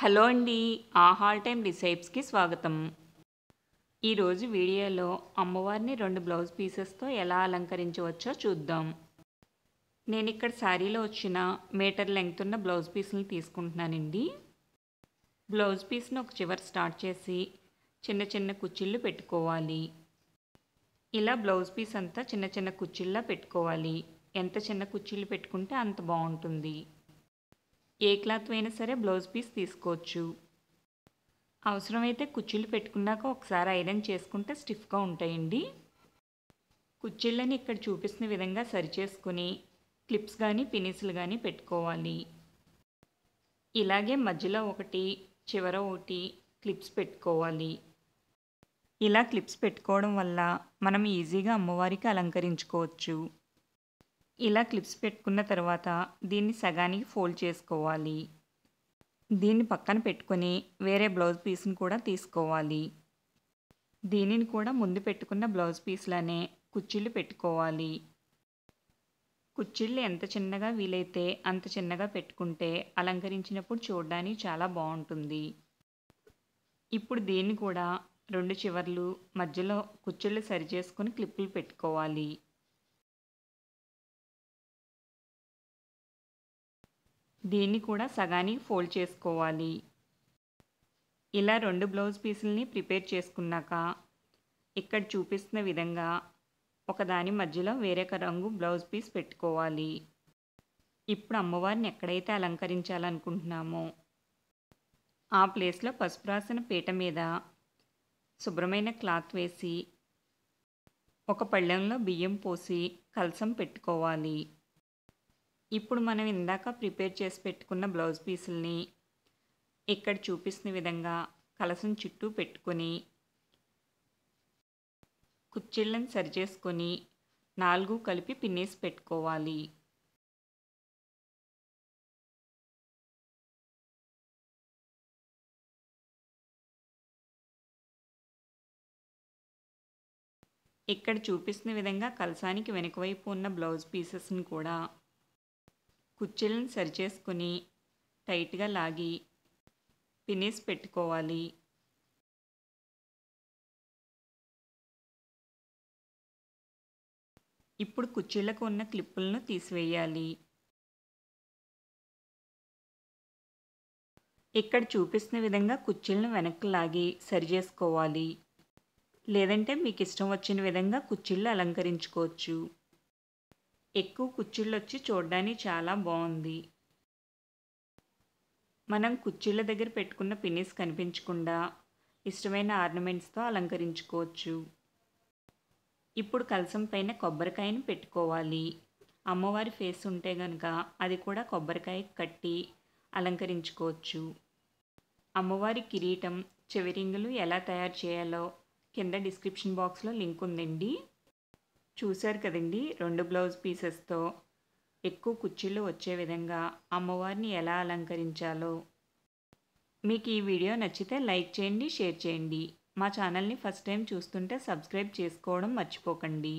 hello అండి all time రిసైప్స్కి స్వాగతం ఈరోజు వీడియోలో అమ్మవారిని రెండు బ్లౌజ్ పీసెస్తో ఎలా అలంకరించవచ్చో చూద్దాం నేను ఇక్కడ శారీలో వచ్చిన మీటర్ లెంగ్త్ ఉన్న బ్లౌజ్ పీస్ని తీసుకుంటున్నానండి బ్లౌజ్ పీస్ను ఒక చివరి స్టార్ట్ చేసి చిన్న చిన్న కుచ్చిళ్ళు పెట్టుకోవాలి ఇలా బ్లౌజ్ పీస్ అంతా చిన్న చిన్న కుచ్చిళ్ళ పెట్టుకోవాలి ఎంత చిన్న కుచ్చిళ్ళు పెట్టుకుంటే అంత బాగుంటుంది ఏ క్లాత్ అయినా సరే బ్లౌజ్ పీస్ తీసుకోవచ్చు అవసరమైతే కుచ్చుళ్ళు పెట్టుకున్నాక ఒకసారి ఐరన్ చేసుకుంటే స్టిఫ్గా ఉంటాయండి కుచ్చిళ్ళని ఇక్కడ చూపిస్తున్న విధంగా సరిచేసుకుని క్లిప్స్ కానీ పినిసులు కానీ పెట్టుకోవాలి ఇలాగే మధ్యలో ఒకటి చివర ఒకటి క్లిప్స్ పెట్టుకోవాలి ఇలా క్లిప్స్ పెట్టుకోవడం వల్ల మనం ఈజీగా అమ్మవారికి అలంకరించుకోవచ్చు ఇలా క్లిప్స్ పెట్టుకున్న తర్వాత దీన్ని సగానికి ఫోల్డ్ చేసుకోవాలి దీన్ని పక్కన పెట్టుకొని వేరే బ్లౌజ్ పీస్ని కూడా తీసుకోవాలి దీనిని కూడా ముందు పెట్టుకున్న బ్లౌజ్ పీస్లోనే కుచ్చిళ్ళు పెట్టుకోవాలి కుచ్చిళ్ళు ఎంత చిన్నగా వీలైతే అంత చిన్నగా పెట్టుకుంటే అలంకరించినప్పుడు చూడడానికి చాలా బాగుంటుంది ఇప్పుడు దీన్ని కూడా రెండు చివర్లు మధ్యలో కుచ్చిళ్ళు సరిచేసుకుని క్లిప్పులు పెట్టుకోవాలి దీన్ని కూడా సగానికి ఫోల్డ్ చేసుకోవాలి ఇలా రెండు బ్లౌజ్ పీసుల్ని ప్రిపేర్ చేసుకున్నాక ఇక్కడ చూపిస్తున్న విధంగా ఒకదాని మధ్యలో వేరొక రంగు బ్లౌజ్ పీస్ పెట్టుకోవాలి ఇప్పుడు అమ్మవారిని ఎక్కడైతే అలంకరించాలనుకుంటున్నామో ఆ ప్లేస్లో పసుపు రాసిన పీట మీద శుభ్రమైన క్లాత్ వేసి ఒక పళ్ళెంలో బియ్యం పోసి కలసం పెట్టుకోవాలి ఇప్పుడు మనం ఇందాక ప్రిపేర్ చేసి పెట్టుకున్న బ్లౌజ్ పీసుల్ని ఇక్కడ చూపిస్తున్న విధంగా కలసం చుట్టూ పెట్టుకొని సరి సరిచేసుకొని నాలుగు కలిపి పిన్నేసి పెట్టుకోవాలి ఇక్కడ చూపిస్తున్న విధంగా కలసానికి వెనుకవైపు ఉన్న బ్లౌజ్ పీసెస్ని కూడా కుర్చీలను సరిచేసుకుని టైట్గా లాగి పినిస్ పెట్టుకోవాలి ఇప్పుడు కుర్చీలకు ఉన్న క్లిప్పులను తీసివేయాలి ఇక్కడ చూపిస్తున్న విధంగా కుర్చీలను వెనక్కి లాగి సరిచేసుకోవాలి లేదంటే మీకు ఇష్టం వచ్చిన విధంగా కుర్చీలు అలంకరించుకోవచ్చు ఎక్కువ కుచ్చుళ్ళొచ్చి చూడడానికి చాలా బాగుంది మనం కుర్చీల దగ్గర పెట్టుకున్న పిన్నిస్ కనిపించకుండా ఇష్టమైన ఆర్నమెంట్స్తో అలంకరించుకోవచ్చు ఇప్పుడు కలసం పైన కొబ్బరికాయను పెట్టుకోవాలి అమ్మవారి ఫేస్ ఉంటే గనక అది కూడా కొబ్బరికాయ కట్టి అలంకరించుకోవచ్చు అమ్మవారి కిరీటం చెవిరింగులు ఎలా తయారు చేయాలో కింద డిస్క్రిప్షన్ బాక్స్లో లింక్ ఉందండి చూశారు కదండి రెండు బ్లౌజ్ పీసెస్తో ఎక్కువ కుర్చీలు వచ్చే విధంగా అమ్మవారిని ఎలా అలంకరించాలో మీకు ఈ వీడియో నచ్చితే లైక్ చేయండి షేర్ చేయండి మా ఛానల్ని ఫస్ట్ టైం చూస్తుంటే సబ్స్క్రైబ్ చేసుకోవడం మర్చిపోకండి